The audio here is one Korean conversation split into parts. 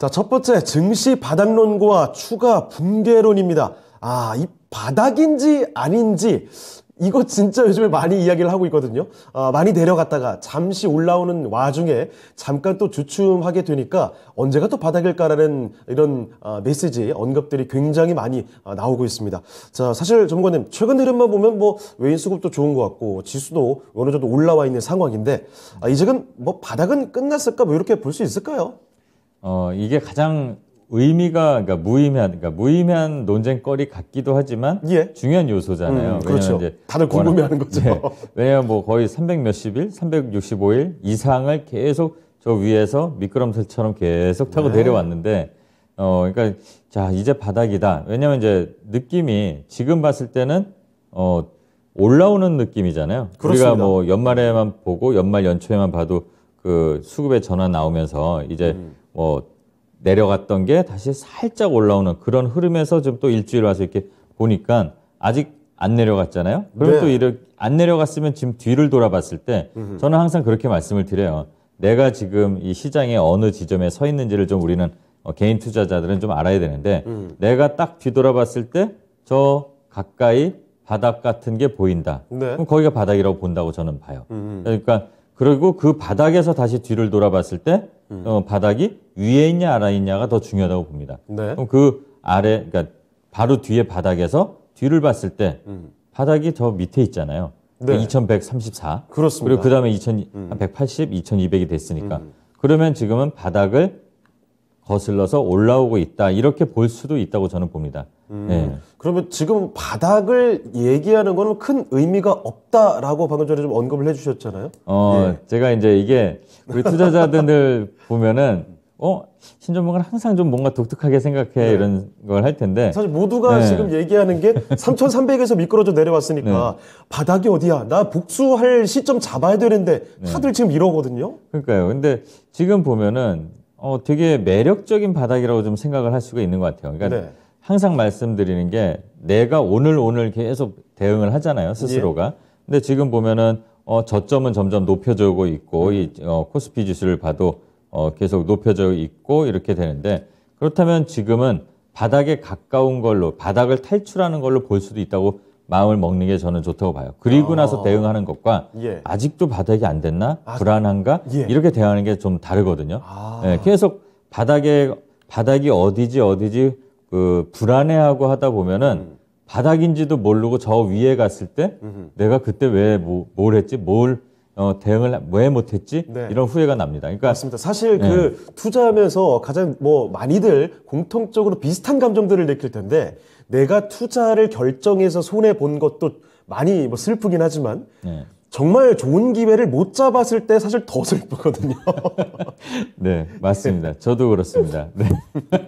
자, 첫 번째 증시 바닥론과 추가 붕괴론입니다. 아, 이 바닥인지 아닌지 이거 진짜 요즘에 많이 이야기를 하고 있거든요. 아, 많이 내려갔다가 잠시 올라오는 와중에 잠깐 또 주춤하게 되니까 언제가 또 바닥일까라는 이런 아, 메시지 언급들이 굉장히 많이 아, 나오고 있습니다. 자, 사실 전문가님 최근 흐름만 보면 뭐 외인 수급도 좋은 것 같고 지수도 어느 정도 올라와 있는 상황인데 아, 이제는 뭐 바닥은 끝났을까 뭐 이렇게 볼 수 있을까요? 어, 이게 가장 의미가 그러니까 무의미한 그러니까 무의미한 논쟁거리 같기도 하지만 예. 중요한 요소잖아요. 음, 그렇죠. 이제 다들 궁금해하는 거죠. 네. 예. 왜냐하면 뭐 거의 300 몇십 일, 365일 이상을 계속 저 위에서 미끄럼틀처럼 계속 타고 네. 내려왔는데 어 그러니까 자 이제 바닥이다. 왜냐하면 이제 느낌이 지금 봤을 때는 어 올라오는 느낌이잖아요. 그렇습니다. 우리가 뭐 연말에만 보고 연말 연초에만 봐도 그 수급의 전환 나오면서 이제 음. 뭐 내려갔던 게 다시 살짝 올라오는 그런 흐름에서 좀 또 일주일 와서 이렇게 보니까 아직 안 내려갔잖아요. 그럼 네. 또 이렇게 안 내려갔으면 지금 뒤를 돌아봤을 때 음흠. 저는 항상 그렇게 말씀을 드려요. 내가 지금 이 시장의 어느 지점에 서 있는지를 좀 우리는 어, 개인 투자자들은 좀 알아야 되는데 음. 내가 딱 뒤돌아봤을 때 저 가까이 바닥 같은 게 보인다. 네. 그럼 거기가 바닥이라고 본다고 저는 봐요. 음 그러니까 그리고 그 바닥에서 다시 뒤를 돌아봤을 때 음. 어, 바닥이 위에 있냐 아래 있냐가 더 중요하다고 봅니다. 네. 그럼 그 아래 그러니까 바로 뒤에 바닥에서 뒤를 봤을 때 음. 바닥이 더 밑에 있잖아요. 그러니까 네. 2134. 그렇습니다. 그리고 그다음에 2180, 2200이 음. 됐으니까 음. 그러면 지금은 바닥을 거슬러서 올라오고 있다. 이렇게 볼 수도 있다고 저는 봅니다. 음, 네. 그러면 지금 바닥을 얘기하는 거는 큰 의미가 없다라고 방금 전에 좀 언급을 해주셨잖아요. 어, 예. 제가 이제 이게 우리 투자자들 보면은 어 신전문가는 항상 좀 뭔가 독특하게 생각해 네. 이런 걸 할 텐데 사실 모두가 네. 지금 얘기하는 게 3,300에서 미끄러져 내려왔으니까 네. 바닥이 어디야? 나 복수할 시점 잡아야 되는데 네. 다들 지금 이러거든요. 그러니까요. 근데 지금 보면은 어 되게 매력적인 바닥이라고 좀 생각을 할 수가 있는 것 같아요. 그러니까 네. 항상 말씀드리는 게 내가 오늘 오늘 계속 대응을 하잖아요 스스로가. 예. 근데 지금 보면은 어, 저점은 점점 높여지고 있고 네. 이 어, 코스피 지수를 봐도 어, 계속 높여져 있고 이렇게 되는데 그렇다면 지금은 바닥에 가까운 걸로 바닥을 탈출하는 걸로 볼 수도 있다고 마음을 먹는 게 저는 좋다고 봐요. 그리고 아. 나서 대응하는 것과 예. 아직도 바닥이 안 됐나 아. 불안한가 예. 이렇게 대응하는 게 좀 다르거든요. 아. 네, 계속 바닥에 바닥이 어디지 어디지 그 불안해하고 하다 보면은 음. 바닥인지도 모르고 저 위에 갔을 때음 내가 그때 왜뭘 뭐, 했지 뭘 어, 대응을 왜 못했지 네. 이런 후회가 납니다. 그러니까 맞습니다. 사실 네. 그 투자하면서 가장 뭐 많이들 공통적으로 비슷한 감정들을 느낄 텐데 내가 투자를 결정해서 손해 본 것도 많이 뭐 슬프긴 하지만 네. 정말 좋은 기회를 못 잡았을 때 사실 더 슬프거든요. 네, 맞습니다. 저도 그렇습니다. 네.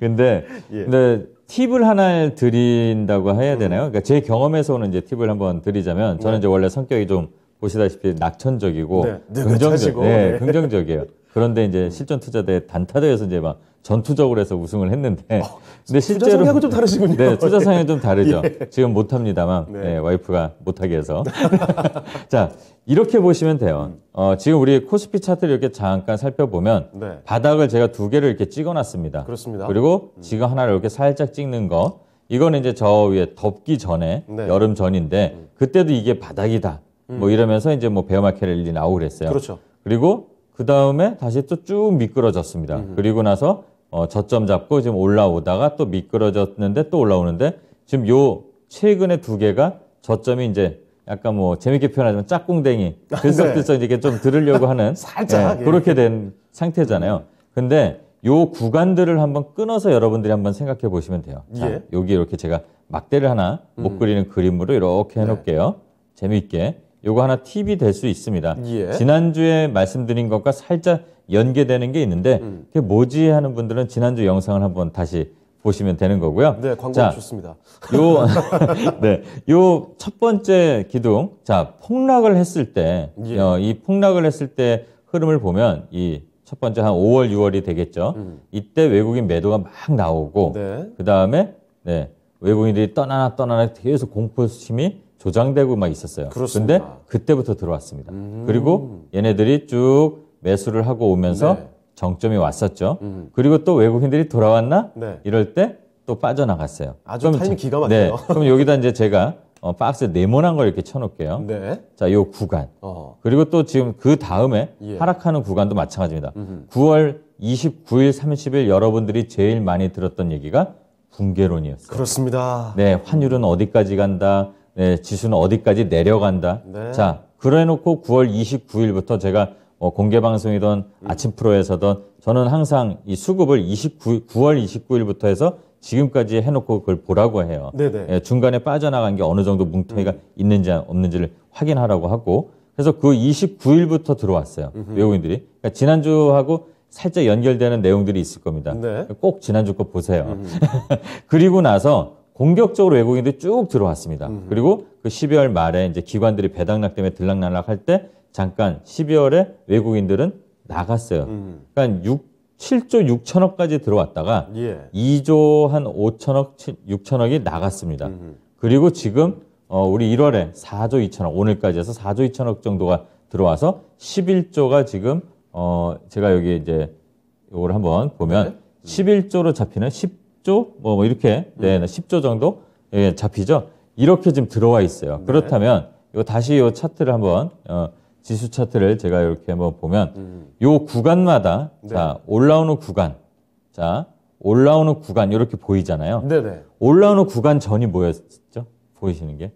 근데, 예. 근데 팁을 하나 드린다고 해야 되나요? 그러니까 제 경험에서는 이제 팁을 한번 드리자면 저는 네. 이제 원래 성격이 좀 보시다시피 낙천적이고 네, 네 긍정적, 차고 네, 네, 긍정적이에요. 그런데 이제 실전 투자대 단타대에서 이제 막 전투적으로 해서 우승을 했는데 어, 근데 실제로 투자상하고 좀 다르시군요. 네, 투자상이 좀 다르죠. 예. 지금 못 합니다만 네. 네, 와이프가 못 하게 해서. 네. 자, 이렇게 보시면 돼요. 음. 어, 지금 우리 코스피 차트를 이렇게 잠깐 살펴보면 네. 바닥을 제가 두 개를 이렇게 찍어 놨습니다. 그렇습니다. 그리고 음. 지금 하나를 이렇게 살짝 찍는 거 이거는 이제 저 위에 덮기 전에 네. 여름 전인데 음. 그때도 이게 바닥이다. 뭐 음. 뭐 이러면서 이제 뭐 베어마켓이 나오고 그랬어요. 그렇죠. 그리고 그 다음에 다시 또 쭉 미끄러졌습니다. 음. 그리고 나서 어, 저점 잡고 지금 올라오다가 또 미끄러졌는데 또 올라오는데 지금 요 최근에 두 개가 저점이 이제 약간 뭐 재밌게 표현하자면 짝꿍댕이 아, 네. 들썩들썩 네. 이렇게 좀 들으려고 하는 살짝 예, 그렇게 된 상태잖아요. 근데 요 구간들을 한번 끊어서 여러분들이 한번 생각해 보시면 돼요. 자, 예. 여기 이렇게 제가 막대를 하나 음. 못 그리는 음. 그림으로 이렇게 네. 해놓을게요. 네. 재미있게 요거 하나 팁이 될 수 있습니다. 예. 지난주에 말씀드린 것과 살짝 연계되는 게 있는데 음. 그게 뭐지 하는 분들은 지난주 영상을 한번 다시 보시면 되는 거고요. 네, 광고 자, 좋습니다. 요, 네, 요 첫 번째 기둥, 자 폭락을 했을 때, 예. 어, 이 폭락을 했을 때 흐름을 보면 이 첫 번째 한 5월, 6월이 되겠죠. 음. 이때 외국인 매도가 막 나오고, 네. 그 다음에 네, 외국인들이 떠나나 떠나나 계속 공포심이 조장되고 막 있었어요. 그런데 그때부터 들어왔습니다. 음. 그리고 얘네들이 쭉 매수를 하고 오면서 네. 정점이 왔었죠. 음. 그리고 또 외국인들이 돌아왔나? 네. 이럴 때 또 빠져나갔어요. 아주 타이밍 기가 네. 막혀요. 네. 그럼 여기다 이제 제가 어, 박스 네모난 걸 이렇게 쳐놓을게요. 네. 자, 요 구간. 어. 그리고 또 지금 그 다음에 예. 하락하는 구간도 마찬가지입니다. 음흠. 9월 29일, 30일 여러분들이 제일 많이 들었던 얘기가 붕괴론이었어요. 그렇습니다. 네, 환율은 어디까지 간다. 네, 지수는 어디까지 내려간다. 네. 자, 그래 놓고 9월 29일부터 제가 뭐 공개 방송이던 음. 아침 프로에서던 저는 항상 이 수급을 29, 9월 29일부터 해서 지금까지 해놓고 그걸 보라고 해요. 예, 중간에 빠져나간 게 어느 정도 뭉텅이가 음. 있는지 없는지를 확인하라고 하고 그래서 그 29일부터 들어왔어요. 음흠. 외국인들이. 그러니까 지난주하고 살짝 연결되는 내용들이 있을 겁니다. 네. 꼭 지난주 거 보세요. 그리고 나서 공격적으로 외국인들이 쭉 들어왔습니다. 음흠. 그리고 그 12월 말에 이제 기관들이 배당락 때문에 들락날락 할때 잠깐 12월에 외국인들은 나갔어요. 음. 그러니까 6 7조 6천억까지 들어왔다가 예. 2조 한 5천억, 6천억이 나갔습니다. 음흠. 그리고 지금 어, 우리 1월에 4조 2천억, 오늘까지 해서 4조 2천억 정도가 들어와서 11조가 지금 어, 제가 여기 이제 이걸 한번 보면 네. 11조로 잡히는 10조 뭐, 뭐, 이렇게 음. 네, 음. 10조 정도 예, 잡히죠. 이렇게 지금 들어와 있어요. 네. 그렇다면 이거 다시 요 차트를 한번 어, 지수 차트를 제가 이렇게 한번 보면 음. 요 구간마다 네. 자 올라오는 구간 자 올라오는 구간 이렇게 보이잖아요. 네네. 올라오는 구간 전이 뭐였죠? 보이시는 게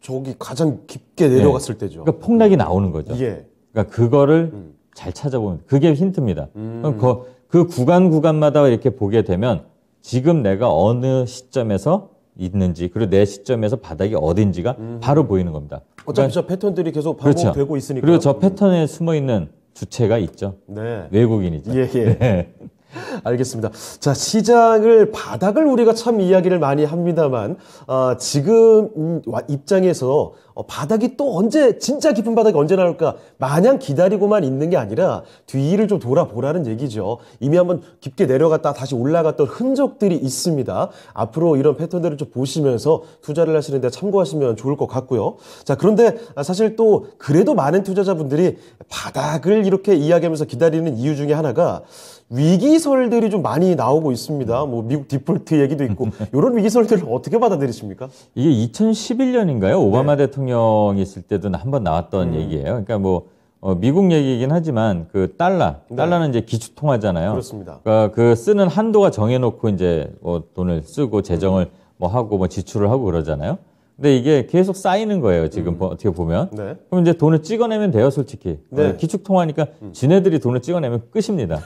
저기 가장 깊게 내려갔을 네. 때죠. 그러니까 폭락이 나오는 거죠. 예. 그러니까 그거를 음. 잘 찾아보면 그게 힌트입니다. 음. 그, 그 구간 구간마다 이렇게 보게 되면 지금 내가 어느 시점에서 있는지 그리고 내 시점에서 바닥이 어딘지가 음. 바로 보이는 겁니다. 어차피 그러니까, 저 패턴들이 계속 그렇죠. 반복되고 그렇죠. 있으니까. 그리고 저 패턴에 숨어 있는 주체가 있죠. 네. 외국인이죠. 예, 예. 네. 알겠습니다. 자, 시장을 바닥을 우리가 참 이야기를 많이 합니다만 어, 지금 입장에서 어, 바닥이 또 언제 진짜 깊은 바닥이 언제 나올까 마냥 기다리고만 있는 게 아니라 뒤를 좀 돌아보라는 얘기죠. 이미 한번 깊게 내려갔다 다시 올라갔던 흔적들이 있습니다. 앞으로 이런 패턴들을 좀 보시면서 투자를 하시는데 참고하시면 좋을 것 같고요. 자, 그런데 아, 사실 또 그래도 많은 투자자분들이 바닥을 이렇게 이야기하면서 기다리는 이유 중에 하나가 위기설들이 좀 많이 나오고 있습니다. 뭐 미국 디폴트 얘기도 있고 이런 위기설들을 어떻게 받아들이십니까? 이게 2011년인가요? 오바마 네. 대통령 이 있을 때도 한번 나왔던 음. 얘기예요. 그러니까 뭐 어, 미국 얘기이긴 하지만 그 달러, 네. 달러는 이제 기초 통화잖아요. 그렇습니다. 그러니까 그 쓰는 한도가 정해놓고 이제 어, 돈을 쓰고 재정을 음. 뭐 하고 뭐 지출을 하고 그러잖아요. 근데 이게 계속 쌓이는 거예요. 지금 음. 뭐 어떻게 보면. 네. 그럼 이제 돈을 찍어내면 돼요, 솔직히. 네. 어, 기축통화니까 음. 지네들이 돈을 찍어내면 끝입니다.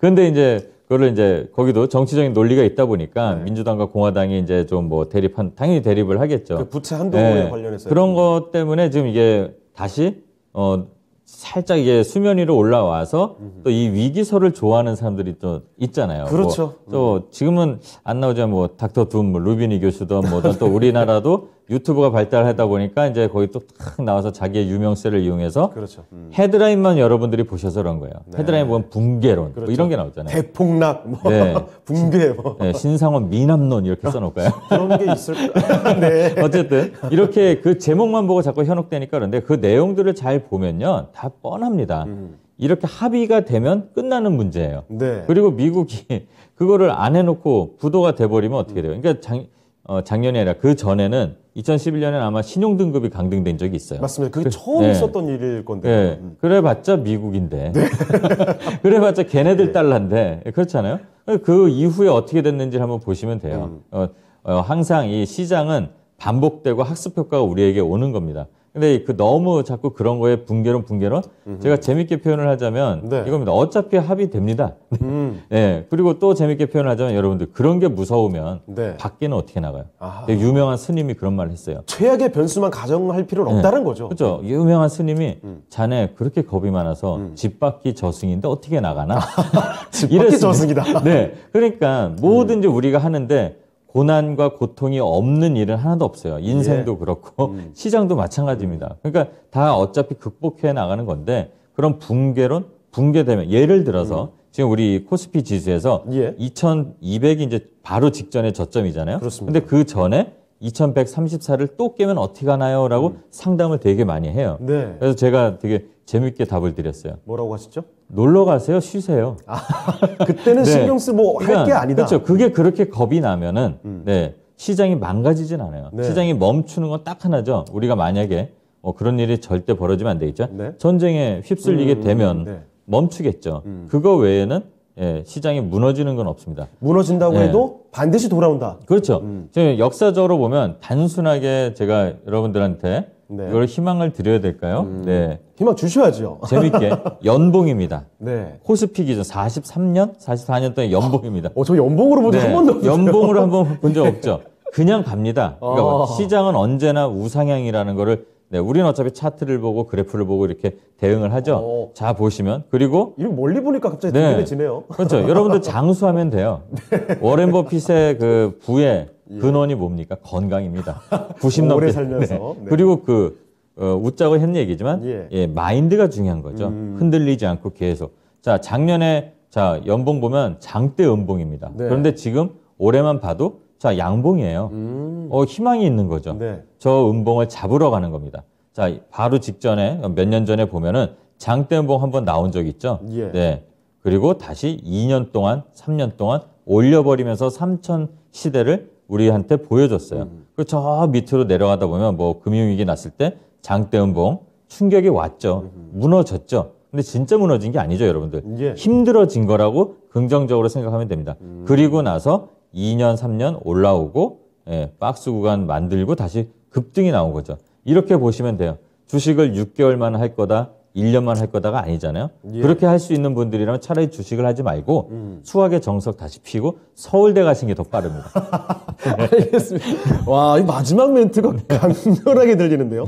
그런데 이제 그거를 이제 거기도 정치적인 논리가 있다 보니까 네. 민주당과 공화당이 이제 좀 뭐 대립한 당연히 대립을 하겠죠. 그 부채 한도에 네. 관련해서 그런 것 때문에 지금 이게 다시 어 살짝 이게 수면 위로 올라와서 또 이 위기설을 좋아하는 사람들이 또 있잖아요. 뭐 그렇죠. 뭐또 지금은 안 나오지만 뭐 닥터 둠, 뭐 루비니 교수도 뭐든 또 우리나라도 유튜브가 발달하다 보니까 이제 거기 또 탁 나와서 자기의 유명세를 이용해서 그렇죠. 음. 헤드라인만 여러분들이 보셔서 그런 거예요. 네. 헤드라인 보면 붕괴론 뭐 그렇죠. 뭐 이런 게 나오잖아요. 대폭락, 뭐 네. 붕괴, 뭐 네, 신상원 미남론 이렇게 써놓을까요? 그런 게 있을 거예요. 아, 네. 어쨌든 이렇게 그 제목만 보고 자꾸 현혹되니까 그런데 그 내용들을 잘 보면요 다 뻔합니다. 음. 이렇게 합의가 되면 끝나는 문제예요. 네. 그리고 미국이 그거를 안 해놓고 부도가 돼버리면 어떻게 돼요? 그러니까 작, 어, 작년에 아니라 그 전에는 2011년에 는 아마 신용 등급이 강등된 적이 있어요. 맞습니다. 그게 그, 처음 네. 있었던 일일 건데. 네. 음. 그래봤자 미국인데. 네. 그래봤자 걔네들 달란데 예. 예, 그렇잖아요. 그 이후에 어떻게 됐는지를 한번 보시면 돼요. 음. 어, 어, 항상 이 시장은 반복되고 학습 효과가 우리에게 오는 겁니다. 근데 그 너무 자꾸 그런 거에 붕괴론붕괴론 음흠. 제가 재밌게 표현을 하자면 네. 이겁니다. 어차피 합의됩니다. 음. 네. 그리고 또 재밌게 표현을 하자면 여러분들 그런 게 무서우면 네. 밖에는 어떻게 나가요? 유명한 스님이 그런 말을 했어요. 최악의 변수만 가정할 필요는 예. 없다는 거죠. 그렇죠. 유명한 스님이 음. 자네 그렇게 겁이 많아서 음. 집 밖이 저승인데 어떻게 나가나? 집 밖이 저승이다. 네. 그러니까 뭐든지 우리가 하는데 고난과 고통이 없는 일은 하나도 없어요. 인생도 예. 그렇고 음. 시장도 마찬가지입니다. 음. 그러니까 다 어차피 극복해 나가는 건데 그럼 붕괴론 붕괴되면 예를 들어서 음. 지금 우리 코스피 지수에서 예. 2,200이 이제 바로 직전에 저점이잖아요. 그런데그 전에 2,134를 또 깨면 어떻게 하나요? 라고 음. 상담을 되게 많이 해요. 네. 그래서 제가 되게 재밌게 답을 드렸어요. 뭐라고 하셨죠? 놀러 가세요, 쉬세요. 아, 그때는 네. 신경 쓰고 할 게 아니다. 그렇죠. 그게 그렇게 겁이 나면은 음. 네 시장이 망가지진 않아요. 네. 시장이 멈추는 건 딱 하나죠. 우리가 만약에 어, 그런 일이 절대 벌어지면 안 되겠죠. 네? 전쟁에 휩쓸리게 음, 되면 네. 멈추겠죠. 음. 그거 외에는 예, 시장이 무너지는 건 없습니다. 무너진다고 예. 해도 반드시 돌아온다. 그렇죠. 음. 지금 역사적으로 보면 단순하게 제가 여러분들한테 네. 이걸 희망을 드려야 될까요? 음. 네. 희망 주셔야죠. 재밌게 연봉입니다. 네. 코스피 기준 43년, 44년 동안 연봉입니다. 어, 저 연봉으로 본적 네. 한 번도 없어요. 연봉으로 한 번 본 적 없죠. 그냥 갑니다. 그러니까 아. 뭐 시장은 언제나 우상향이라는 거를 네, 우리는 어차피 차트를 보고 그래프를 보고 이렇게 대응을 하죠. 오. 어. 자 보시면 그리고 이거 멀리 보니까 갑자기 네. 궁금해지네요. 그렇죠. 여러분들 장수하면 돼요. 네. 워렌 버핏의 그 부의 예. 근원이 뭡니까? 건강입니다. 90 넘게 네. 살면서 네. 네. 그리고 그 어, 웃자고 했는 얘기지만 예. 예. 마인드가 중요한 거죠. 음. 흔들리지 않고 계속. 자 작년에 자 연봉 보면 장대 연봉입니다. 네. 그런데 지금 올해만 봐도 자 양봉이에요. 음. 어 희망이 있는 거죠. 네. 저 은봉을 잡으러 가는 겁니다. 자 바로 직전에 몇 년 전에 보면은 장대 연봉 한번 나온 적 있죠. 예. 네. 그리고 다시 2년 동안 3년 동안 올려버리면서 3천 시대를 우리한테 보여줬어요. 음. 그리저 밑으로 내려가다 보면 뭐 금융위기 났을 때 장대음봉 충격이 왔죠. 음. 무너졌죠. 근데 진짜 무너진 게 아니죠, 여러분들. 예. 힘들어진 거라고 긍정적으로 생각하면 됩니다. 음. 그리고 나서 2년, 3년 올라오고 예, 박스 구간 만들고 다시 급등이 나온 거죠. 이렇게 보시면 돼요. 주식을 6개월만 할 거다. 1년만 할 거다가 아니잖아요. 예. 그렇게 할 수 있는 분들이라면 차라리 주식을 하지 말고 음. 수학의 정석 다시 피고 서울대 가신 게 더 빠릅니다. 알겠습니다. 와, 이 마지막 멘트가 강렬하게 들리는데요.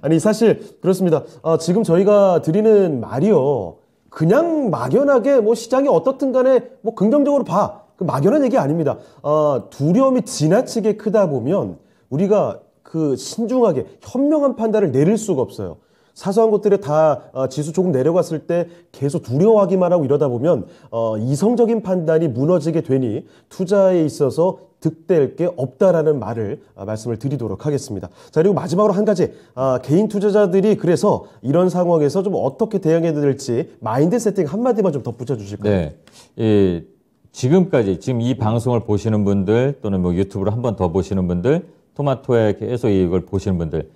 아니, 사실 그렇습니다. 아, 지금 저희가 드리는 말이요. 그냥 막연하게 뭐 시장이 어떻든 간에 뭐 긍정적으로 봐. 그 막연한 얘기 아닙니다. 아, 두려움이 지나치게 크다 보면 우리가 그 신중하게 현명한 판단을 내릴 수가 없어요. 사소한 것들에 다 어, 지수 조금 내려갔을 때 계속 두려워하기만 하고 이러다 보면 어, 이성적인 판단이 무너지게 되니 투자에 있어서 득될 게 없다라는 말을 어, 말씀을 드리도록 하겠습니다. 자 그리고 마지막으로 한 가지 아, 개인 투자자들이 그래서 이런 상황에서 좀 어떻게 대응해야 될지 마인드 세팅 한 마디만 좀 덧붙여 주실까요? 네, 예, 지금까지 지금 이 방송을 보시는 분들 또는 뭐 유튜브를 한 번 더 보시는 분들 토마토에 계속 이걸 보시는 분들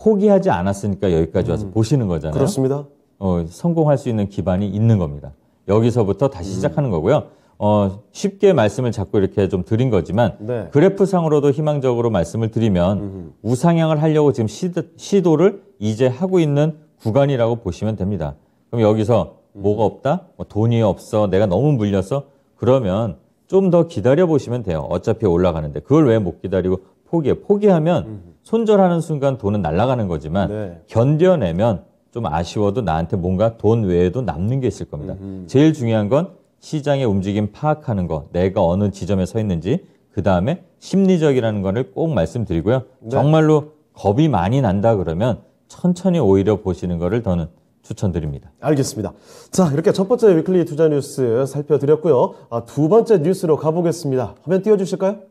포기하지 않았으니까 여기까지 와서 음. 보시는 거잖아요. 그렇습니다. 어, 성공할 수 있는 기반이 있는 겁니다. 여기서부터 다시 음. 시작하는 거고요. 어, 쉽게 말씀을 자꾸 이렇게 좀 드린 거지만 네. 그래프상으로도 희망적으로 말씀을 드리면 음 우상향을 하려고 지금 시도, 를 이제 하고 있는 구간이라고 보시면 됩니다. 그럼 여기서 음. 뭐가 없다? 뭐 돈이 없어. 내가 너무 물려서 그러면 좀 더 기다려 보시면 돼요. 어차피 올라가는데 그걸 왜 못 기다리고 포기해? 포기하면 음 손절하는 순간 돈은 날아가는 거지만 네. 견뎌내면 좀 아쉬워도 나한테 뭔가 돈 외에도 남는 게 있을 겁니다. 음흠. 제일 중요한 건 시장의 움직임 파악하는 거, 내가 어느 지점에 서 있는지, 그 다음에 심리적이라는 거를 꼭 말씀드리고요. 네. 정말로 겁이 많이 난다 그러면 천천히 오히려 보시는 거를 더는 추천드립니다. 알겠습니다. 자, 이렇게 첫 번째 위클리 투자 뉴스 살펴드렸고요. 아, 두 번째 뉴스로 가보겠습니다. 화면 띄워주실까요?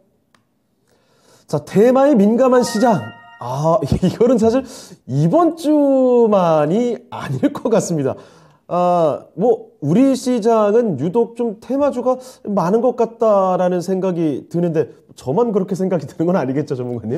자, 대마의 민감한 시장. 아, 이거는 사실 이번 주만이 아닐 것 같습니다. 아, 뭐, 우리 시장은 유독 좀 테마주가 많은 것 같다라는 생각이 드는데, 저만 그렇게 생각이 드는 건 아니겠죠, 전문가님?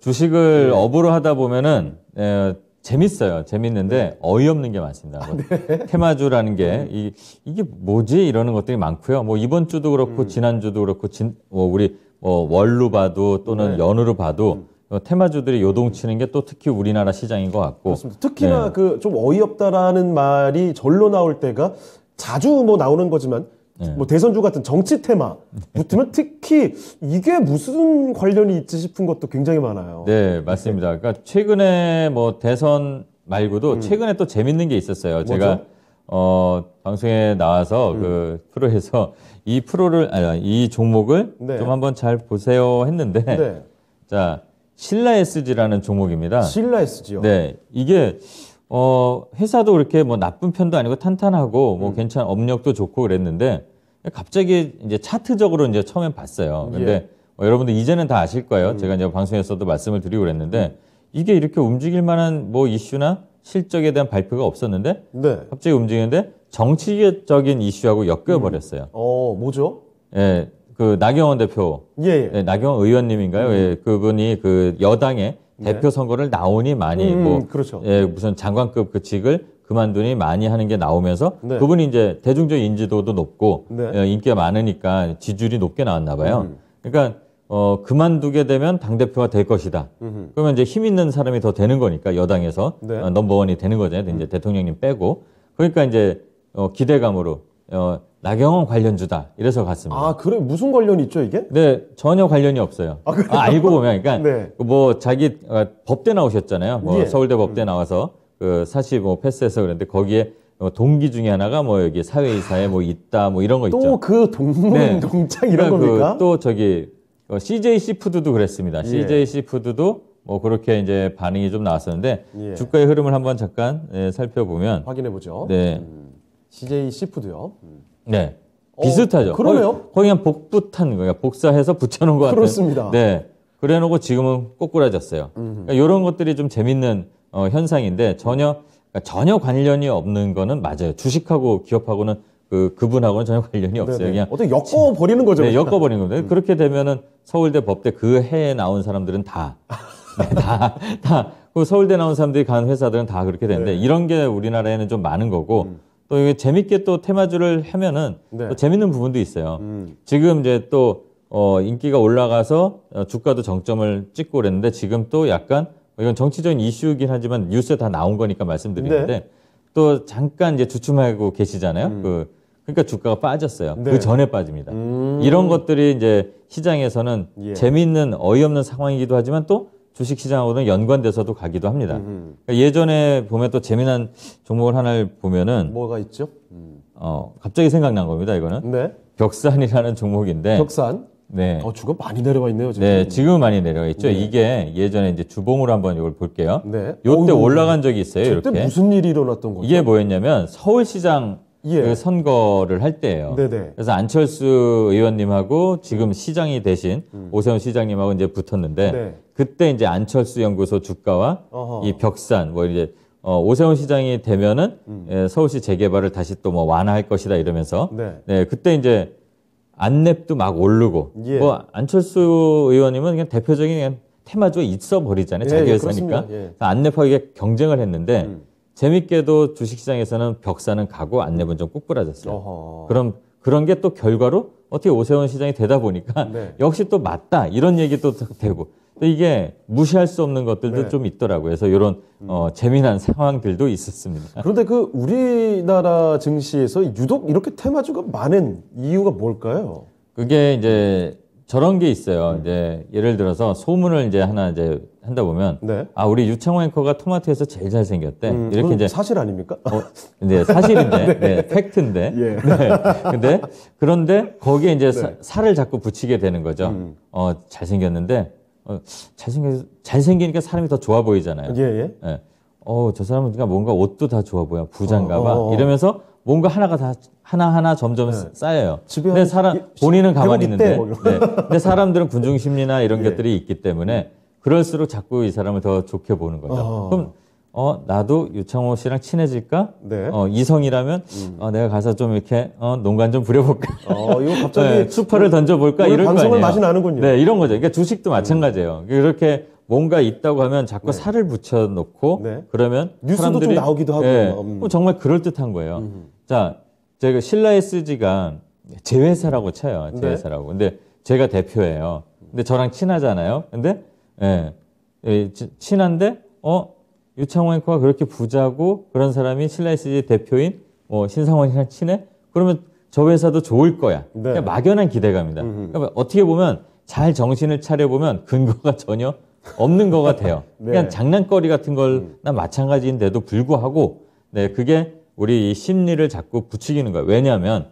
주식을 네. 업으로 하다 보면은, 에, 예, 재밌어요. 재밌는데 어이없는 게 많습니다. 뭐 아, 네. 테마주라는 게 이, 이게 뭐지 이러는 것들이 많고요. 뭐 이번 주도 그렇고 음. 지난 주도 그렇고 진, 뭐 우리 어, 월로 봐도 또는 네. 연으로 봐도 음. 어, 테마주들이 요동치는 게 또 특히 우리나라 시장인 것 같고 그렇습니다. 특히나 네. 그좀 어이없다라는 말이 절로 나올 때가 자주 뭐 나오는 거지만 네. 뭐 대선주 같은 정치 테마 붙으면 특히 이게 무슨 관련이 있지 싶은 것도 굉장히 많아요. 네 맞습니다. 그러니까 최근에 뭐 대선 말고도 음. 최근에 또 재밌는 게 있었어요. 뭐죠? 제가 어, 방송에 나와서 음. 그 프로에서 이 프로를 아니 이 종목을 네. 좀 한번 잘 보세요 했는데 네. 자 신라 SG라는 종목입니다. 신라 SG요. 네 이게 어 회사도 그렇게 뭐 나쁜 편도 아니고 탄탄하고 뭐 음. 괜찮 업력도 좋고 그랬는데 갑자기 이제 차트적으로 이제 처음엔 봤어요. 근데 예. 어, 여러분들 이제는 다 아실 거예요. 음. 제가 이제 방송에서도 말씀을 드리고 그랬는데 이게 이렇게 움직일 만한 뭐 이슈나 실적에 대한 발표가 없었는데 네. 갑자기 움직이는데 정치적인 이슈하고 엮여버렸어요. 음. 어, 뭐죠? 예, 그 나경원 대표, 예, 예. 예 나경원 의원님인가요? 음. 예, 그분이 그 여당의 네. 대표 선거를 나오니 많이 음, 뭐 음, 그렇죠. 예, 무슨 장관급 그 직을 그만두니 많이 하는 게 나오면서 네. 그분이 이제 대중적 인지도도 높고 네. 예, 인기가 많으니까 지지율이 높게 나왔나 봐요. 음. 그러니까 어, 그만두게 되면 당대표가 될 것이다. 음흠. 그러면 이제 힘 있는 사람이 더 되는 거니까, 여당에서. 네. 어, 넘버원이 되는 거잖아요. 이제 음. 대통령님 빼고. 그러니까 이제, 어, 기대감으로, 어, 나경원 관련주다. 이래서 갔습니다. 아, 그래? 무슨 관련이 있죠, 이게? 네, 전혀 관련이 없어요. 아, 아 알고 보면, 그러니까, 네. 뭐, 자기, 어, 법대 나오셨잖아요. 뭐, 예. 서울대 법대 음. 나와서, 그, 사실 뭐, 패스해서 그랬는데, 거기에 어, 동기 중에 하나가 뭐 여기 사회이사에 뭐 있다 뭐 이런 거 있죠. 또그 동문 네. 동창 이런 그러니까 그 겁니까? 그또 저기 어, CJ 시푸드도 그랬습니다. 예. CJ 시푸드도 뭐 그렇게 이제 반응이 좀 나왔었는데 예. 주가의 흐름을 한번 잠깐 예, 살펴보면 확인해 보죠. 네. 음. CJ 시푸드요. 음. 네. 어, 비슷하죠. 그러요 거의, 거 그냥 복붙한 거예요. 복사해서 붙여놓은 것 같아요. 그렇습니다. 네. 그래놓고 지금은 꼬꾸라졌어요. 그러니까 이런 것들이 좀 재밌는 어, 현상인데 전혀 그러니까 전혀 관련이 없는 거는 맞아요. 주식하고 기업하고는 그 그분하고는 전혀 관련이 없어요. 네네. 그냥 어떻게 엮어 버리는 거죠. 네, 엮어 버리는 겁니 음. 그렇게 되면은 서울대 법대 그 해에 나온 사람들은 다 네, 다, 다. 그 서울대 나온 사람들이 간 회사들은 다 그렇게 되는데 네. 이런 게 우리나라에는 좀 많은 거고 음. 또 이게 재밌게 또 테마주를 하면은 네. 또 재밌는 부분도 있어요. 음. 지금 이제 또 어, 인기가 올라가서 어, 주가도 정점을 찍고 그랬는데 지금 또 약간 이건 정치적인 이슈이긴 하지만 뉴스에 다 나온 거니까 말씀드리는데 네. 또 잠깐 이제 주춤하고 계시잖아요. 음. 그 그러니까 주가가 빠졌어요. 네. 그 전에 빠집니다. 음... 이런 것들이 이제 시장에서는 예. 재미있는 어이없는 상황이기도 하지만 또 주식시장하고는 연관돼서도 가기도 합니다. 그러니까 예전에 보면 또 재미난 종목을 하나를 보면은 뭐가 있죠? 음. 어 갑자기 생각난 겁니다. 이거는 네. 벽산이라는 종목인데 벽산 네. 어, 주가 많이 내려와 있네요, 지금. 네, 지금 많이 내려와 있죠. 네. 이게 예전에 이제 주봉으로 한번 이걸 볼게요. 네. 요때 올라간 적이 있어요, 이렇게. 무슨 일이 일어났던 거죠? 이게 뭐였냐면 서울시장 예. 그 선거를 할 때예요. 네네. 그래서 안철수 의원님하고 지금 시장이 대신 음. 오세훈 시장님하고 이제 붙었는데 네. 그때 이제 안철수 연구소 주가와 어허. 이 벽산 뭐 이제 어, 오세훈 시장이 되면은 음. 예, 서울시 재개발을 다시 또 뭐 완화할 것이다 이러면서 네. 네 그때 이제 안랩도 막 오르고 예. 뭐 안철수 의원님은 그냥 대표적인 그냥 테마주가 있어 버리잖아요. 예, 자기 예, 회사니까 예. 안랩하고 경쟁을 했는데. 음. 재밌게도 주식시장에서는 벽사는 가고 안내본좀 꾹부라졌어요. 어허. 그럼 그런 게 또 결과로 어떻게 오세훈 시장이 되다 보니까 네. 역시 또 맞다 이런 얘기도 되고 또 이게 무시할 수 없는 것들도 네. 좀 있더라고요. 그래서 이런 음. 어, 재미난 상황들도 있었습니다. 그런데 그 우리나라 증시에서 유독 이렇게 테마주가 많은 이유가 뭘까요? 그게 이제 저런 게 있어요. 음. 이제 예를 들어서 소문을 이제 하나 이제 한다 보면 네. 아 우리 유창호 앵커가 토마토에서 제일 잘 생겼대. 음, 이렇게 이제 사실 아닙니까? 어, 네 사실인데 네. 네, 팩트인데. 예. 네. 근데 그런데 거기에 이제 네. 사, 를 자꾸 붙이게 되는 거죠. 음. 어잘 생겼는데 어, 잘생겨 잘 생기니까 사람이 더 좋아 보이잖아요. 예. 예. 네. 어, 저 사람은 그러니까 뭔가 옷도 다 좋아 보여. 부장가 봐. 어, 어, 어, 이러면서 뭔가 하나가 다 하나하나 점점 네. 쌓여요. 집에 근데 사람 본인은 가만히 있는데 네. 근데 사람들은 군중 심리나 이런 예. 것들이 있기 때문에 그럴수록 자꾸 이 사람을 더 좋게 보는 거죠. 어. 그럼 어 나도 유창호 씨랑 친해질까? 네. 어 이성이라면 음. 어 내가 가서 좀 이렇게 어 농간 좀 부려볼까? 어 이거 갑자기 네, 추파를 던져볼까 이런 거예요. 방송을 맛이 나는군요. 네 이런 거죠. 그러니까 주식도 마찬가지예요. 음. 그러니까 그렇게 뭔가 있다고 하면 자꾸 네. 살을 붙여놓고 네. 그러면 뉴스도 사람들이, 좀 나오기도 하고 네. 음. 정말 그럴 듯한 거예요. 음. 자, 제가 신라 SG가 제회사라고 쳐요. 네. 제회사라고. 근데 제가 대표예요. 근데 저랑 친하잖아요. 근데 예, 예 친한데 어 유창호 앵커가 그렇게 부자고 그런 사람이 신라 SG 대표인 뭐 신상원이랑 친해? 그러면 저 회사도 좋을 거야. 네. 그냥 그러니까 막연한 기대감이다 그러니까 어떻게 보면 잘 정신을 차려 보면 근거가 전혀 없는 거 같아요. 네. 그냥 장난거리 같은 걸나 음. 마찬가지인데도 불구하고 네 그게 우리 이 심리를 자꾸 부추기는 거예요. 왜냐하면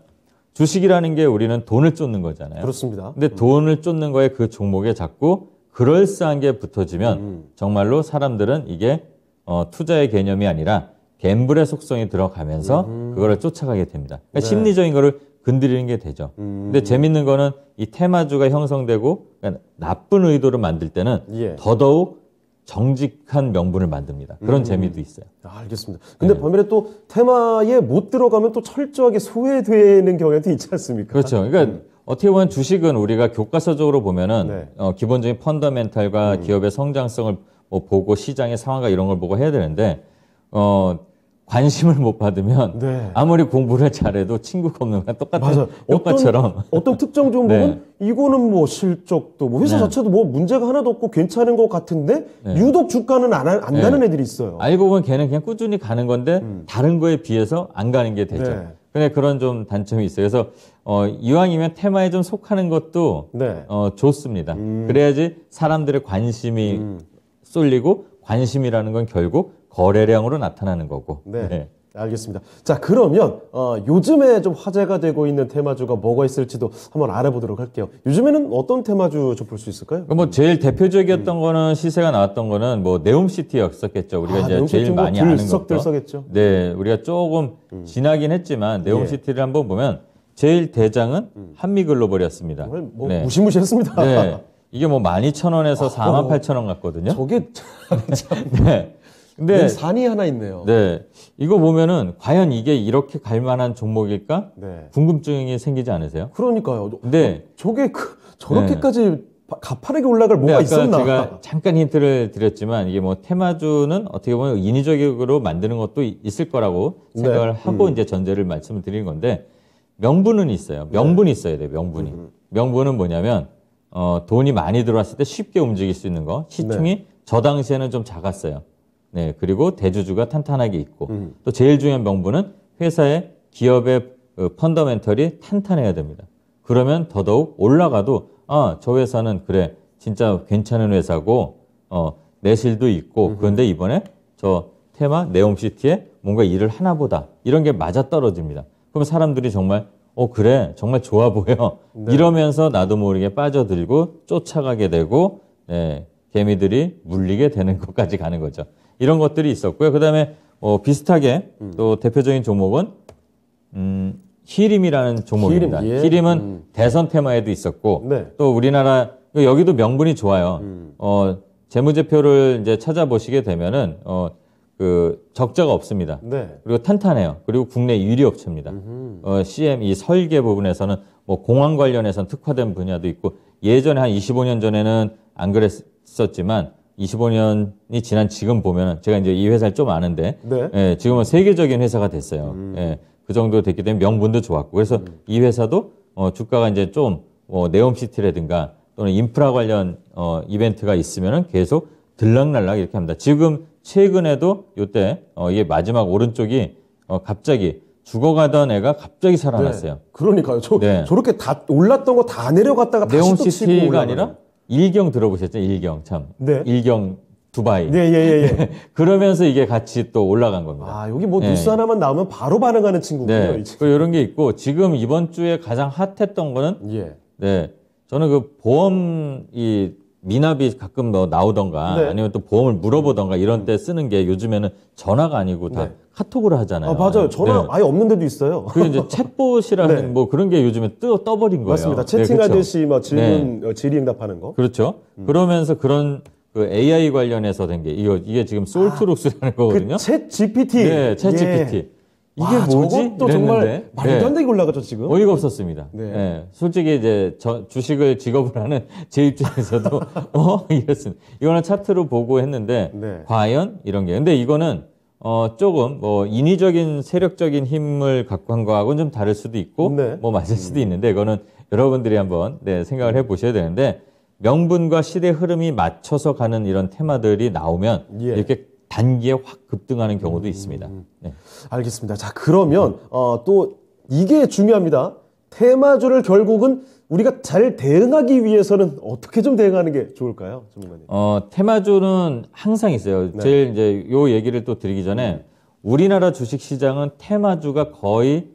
주식이라는 게 우리는 돈을 쫓는 거잖아요. 그렇습니다. 근데 음. 돈을 쫓는 거에 그 종목에 자꾸 그럴싸한 게 붙어지면 음. 정말로 사람들은 이게 어, 투자의 개념이 아니라 갬블의 속성이 들어가면서 음. 그거를 쫓아가게 됩니다. 그러니까 네. 심리적인 거를 건드리는 게 되죠. 음. 근데 재밌는 거는 이 테마주가 형성되고 그러니까 나쁜 의도를 만들 때는 예. 더더욱 정직한 명분을 만듭니다. 그런 음. 재미도 있어요. 아, 알겠습니다. 근데 네. 반면에 또 테마에 못 들어가면 또 철저하게 소외되는 경향도 있지 않습니까? 그렇죠. 그러니까 음. 어떻게 보면 주식은 우리가 교과서적으로 보면은 네. 어, 기본적인 펀더멘탈과 음. 기업의 성장성을 뭐 보고 시장의 상황과 이런 걸 보고 해야 되는데 어 관심을 못 받으면 네. 아무리 공부를 잘해도 친구가 없는 건 똑같은 맞아요. 똑같처럼 어떤, 어떤 특정 종목은 네. 이거는 뭐 실적도 뭐 회사 네. 자체도 뭐 문제가 하나도 없고 괜찮은 것 같은데 네. 유독 주가는 안, 안 네. 가는 애들이 있어요. 알고 보면 걔는 그냥 꾸준히 가는 건데 음. 다른 거에 비해서 안 가는 게 되죠. 네. 근데 그런 좀 단점이 있어요. 그래서 어, 이왕이면 테마에 좀 속하는 것도 네. 어, 좋습니다. 음. 그래야지 사람들의 관심이 음. 쏠리고 관심이라는 건 결국 거래량으로 나타나는 거고. 네. 네. 알겠습니다. 자, 그러면 어, 요즘에 좀 화제가 되고 있는 테마주가 뭐가 있을지도 한번 알아보도록 할게요. 요즘에는 어떤 테마주 좀 볼 수 있을까요? 뭐 제일 대표적이었던 음. 거는 시세가 나왔던 거는 뭐 네옴시티였었겠죠. 우리가 아, 이제 제일 뭐 많이 아는 들썩, 거. 들썩했죠. 네, 우리가 조금 음. 지나긴 했지만 예. 네옴시티를 예. 한번 보면 제일 대장은 음. 한미글로벌이었습니다. 뭐 네. 무시무시했습니다. 네. 이게 뭐 12,000원에서 아, 48,000원 어. 갔거든요 저게 네. 근데 네. 네. 산이 하나 있네요. 네, 이거 보면은 과연 이게 이렇게 갈만한 종목일까? 네. 궁금증이 생기지 않으세요? 그러니까요. 네, 어, 저게 그, 저렇게까지 네. 가파르게 올라갈 네, 뭐가 있었나? 제가 잠깐 힌트를 드렸지만 이게 뭐 테마주는 어떻게 보면 인위적으로 만드는 것도 있을 거라고 생각을 네. 하고 음. 이제 전제를 말씀을 드린 건데 명분은 있어요. 명분이 있어야 돼요. 명분이. 음. 명분은 뭐냐면 어, 돈이 많이 들어왔을 때 쉽게 움직일 수 있는 거. 시총이 저 당시에는 좀 작았어요. 네, 그리고 대주주가 탄탄하게 있고 음. 또 제일 중요한 명분은 회사의 기업의 어, 펀더멘털이 탄탄해야 됩니다. 그러면 더더욱 올라가도 아, 저 회사는 그래. 진짜 괜찮은 회사고 어, 내실도 있고 음 그런데 이번에 저 테마 네옴시티에 뭔가 일을 하나 보다. 이런 게 맞아 떨어집니다. 그럼 사람들이 정말 어 그래. 정말 좋아 보여. 네. 이러면서 나도 모르게 빠져들고 쫓아가게 되고 네, 개미들이 물리게 되는 것까지 가는 거죠. 이런 것들이 있었고요. 그다음에 어, 비슷하게 음. 또 대표적인 종목은 음, 히림이라는 종목입니다. 히림, 예. 히림은 음. 대선 테마에도 있었고 네. 또 우리나라 여기도 명분이 좋아요. 음. 어, 재무제표를 이제 찾아보시게 되면은 어, 그 적자가 없습니다. 네. 그리고 탄탄해요. 그리고 국내 유리 업체입니다. 음흠. 어, CM 이 설계 부분에서는 뭐 공항 관련해서는 특화된 분야도 있고 예전에 한 25년 전에는 안 그랬 있었지만 25년이 지난 지금 보면 제가 이제 이 회사를 좀 아는데 네. 예, 지금은 세계적인 회사가 됐어요. 음. 예, 그 정도 됐기 때문에 명분도 좋았고 그래서 음. 이 회사도 어, 주가가 이제 좀 어, 뭐 네옴시티라든가 또는 인프라 관련 어, 이벤트가 있으면은 계속 들락날락 이렇게 합니다. 지금 최근에도 요때 어, 이게 마지막 오른쪽이 어, 갑자기 죽어가던 애가 갑자기 살아났어요. 네. 그러니까요. 저, 네. 저렇게 다 올랐던 거 다 내려갔다가 다시 또 치고 올라가. 아니라 일경 들어보셨죠? 일경 참. 네. 일경 두바이. 네, 예, 예, 예. 그러면서 이게 같이 또 올라간 겁니다. 아, 여기 뭐 뉴스 예. 하나만 나오면 바로 반응하는 친구군요. 네. 이런 게 있고 지금 이번 주에 가장 핫했던 거는 예. 네. 저는 그 보험 이 미납이 가끔 뭐 나오던가 네. 아니면 또 보험을 물어보던가 음. 이런 때 쓰는 게 요즘에는 전화가 아니고 다 네. 카톡으로 하잖아요. 아, 맞아요. 전화 네. 아예 없는 데도 있어요. 그게 이제 챗봇이라는 네. 뭐 그런 게 요즘에 뜨, 어 떠버린 거예요. 맞습니다. 네, 그렇죠. 채팅하듯이 막 뭐 질문, 네. 어, 질의응답하는 거. 그렇죠. 음. 그러면서 그런 그 AI 관련해서 된 게이게 지금 솔트룩스라는 아, 그 거거든요. 그챗 GPT. 네, 챗 GPT. 예. 이게 와, 뭐지? 저것도 정말 말도 안 되게 올라가죠 지금. 어이가 없었습니다. 네. 네. 솔직히 이제 저 주식을 직업을 하는 제 입장에서도 어 이랬습니다. 이거는 차트로 보고 했는데 네. 과연 이런 게. 근데 이거는 어 조금 뭐 인위적인 세력적인 힘을 갖고 한 거하고는 좀 다를 수도 있고 네. 뭐 맞을 수도 음. 있는데 이거는 여러분들이 한번 네, 생각을 해 보셔야 되는데 명분과 시대 흐름이 맞춰서 가는 이런 테마들이 나오면 예. 이렇게 단기에 확 급등하는 경우도 음, 있습니다. 음, 음. 네. 알겠습니다. 자, 그러면 어, 또 이게 중요합니다. 테마주를 결국은 우리가 잘 대응하기 위해서는 어떻게 좀 대응하는 게 좋을까요, 전문가님? 어, 테마주는 항상 있어요. 네. 제일 이제 요 얘기를 또 드리기 전에 네. 우리나라 주식 시장은 테마주가 거의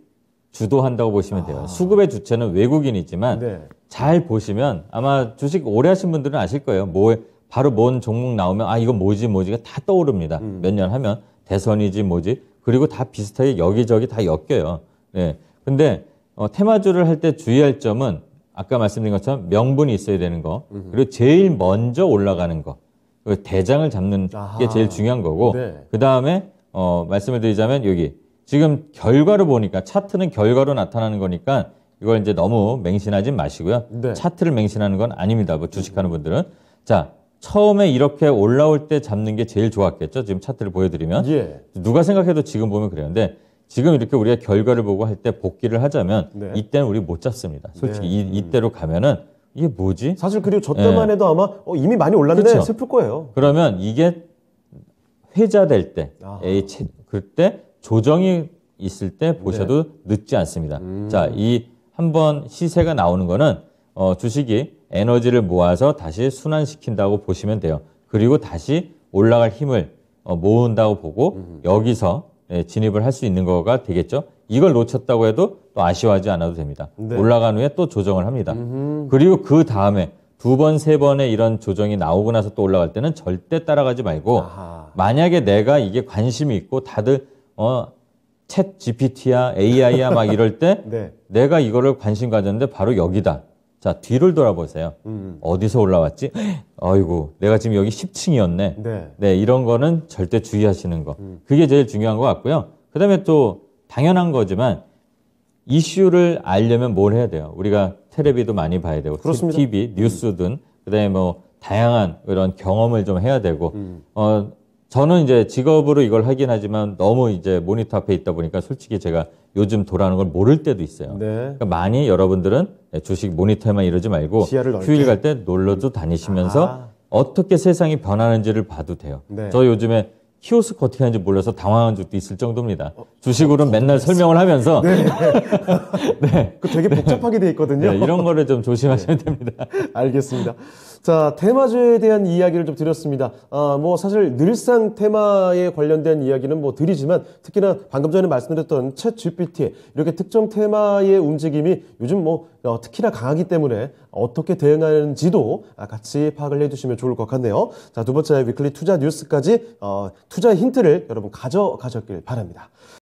주도한다고 보시면 돼요. 아. 수급의 주체는 외국인이지만 네. 잘 보시면 아마 주식 오래 하신 분들은 아실 거예요. 뭐 바로 뭔 종목 나오면 아 이거 뭐지 뭐지가 다 떠오릅니다. 음. 몇년 하면 대선이지 뭐지 그리고 다 비슷하게 여기저기 다 엮여요. 예. 근데 어, 테마주를 할 때 주의할 점은 아까 말씀드린 것처럼 명분이 있어야 되는 거 그리고 제일 먼저 올라가는 거 그 대장을 잡는 아하. 게 제일 중요한 거고 네. 그 다음에 어, 말씀을 드리자면 여기 지금 결과로 보니까 차트는 결과로 나타나는 거니까 이걸 이제 너무 맹신하지 마시고요. 네. 차트를 맹신하는 건 아닙니다. 뭐 주식하는 분들은 자 처음에 이렇게 올라올 때 잡는 게 제일 좋았겠죠. 지금 차트를 보여드리면 예. 누가 생각해도 지금 보면 그래는데 지금 이렇게 우리가 결과를 보고 할 때 복귀를 하자면 네. 이때는 우리 못 잡습니다. 솔직히 네. 이, 이때로 가면은 이게 뭐지? 사실 그리고 저 때만 예. 해도 아마 어, 이미 많이 올랐는데 그렇죠? 슬플 거예요. 그러면 이게 회자될 때, 에이, 아. 그때 조정이 있을 때 보셔도 네. 늦지 않습니다. 음. 자, 이 한번 시세가 나오는 거는 어, 주식이 에너지를 모아서 다시 순환시킨다고 보시면 돼요. 그리고 다시 올라갈 힘을 어, 모은다고 보고 여기서 예, 진입을 할 수 있는 거가 되겠죠. 이걸 놓쳤다고 해도 또 아쉬워하지 않아도 됩니다. 네. 올라간 후에 또 조정을 합니다. 음흠. 그리고 그 다음에 두 번, 세 번의 이런 조정이 나오고 나서 또 올라갈 때는 절대 따라가지 말고 아하. 만약에 내가 이게 관심이 있고 다들 어, 챗 GPT야 AI야 막 이럴 때 네. 내가 이거를 관심 가졌는데 바로 여기다. 자 뒤를 돌아보세요. 음. 어디서 올라왔지? 아이고 내가 지금 여기 10층이었네. 네. 네 이런 거는 절대 주의하시는 거. 음. 그게 제일 중요한 것 같고요. 그다음에 또 당연한 거지만 이슈를 알려면 뭘 해야 돼요? 우리가 테레비도 많이 봐야 되고 그렇습니다. TV, 뉴스든 음. 그다음에 뭐 다양한 이런 경험을 좀 해야 되고 음. 어 저는 이제 직업으로 이걸 하긴 하지만 너무 이제 모니터 앞에 있다 보니까 솔직히 제가 요즘 도라는 걸 모를 때도 있어요. 네. 그러니까 많이 여러분들은 예, 주식 모니터에만 이러지 말고 휴일 갈 때 놀러도 다니시면서 아. 어떻게 세상이 변하는지를 봐도 돼요. 네. 저 요즘에 키오스크 어떻게 하는지 몰라서 당황한 적도 있을 정도입니다. 어, 주식으로는 어, 어, 맨날 어, 설명을 하면서. 네. 네. 그 되게 복잡하게 돼 있거든요. 네, 이런 거를 좀 조심하셔야 네. 됩니다. 알겠습니다. 자, 테마주에 대한 이야기를 좀 드렸습니다. 아, 뭐 사실 늘상 테마에 관련된 이야기는 뭐 드리지만 특히나 방금 전에 말씀드렸던 챗 GPT 이렇게 특정 테마의 움직임이 요즘 뭐 어, 특히나 강하기 때문에 어떻게 대응하는지도 같이 파악을 해주시면 좋을 것 같네요. 자, 두 번째 위클리 투자 뉴스까지 어, 투자 힌트를 여러분 가져가셨길 바랍니다.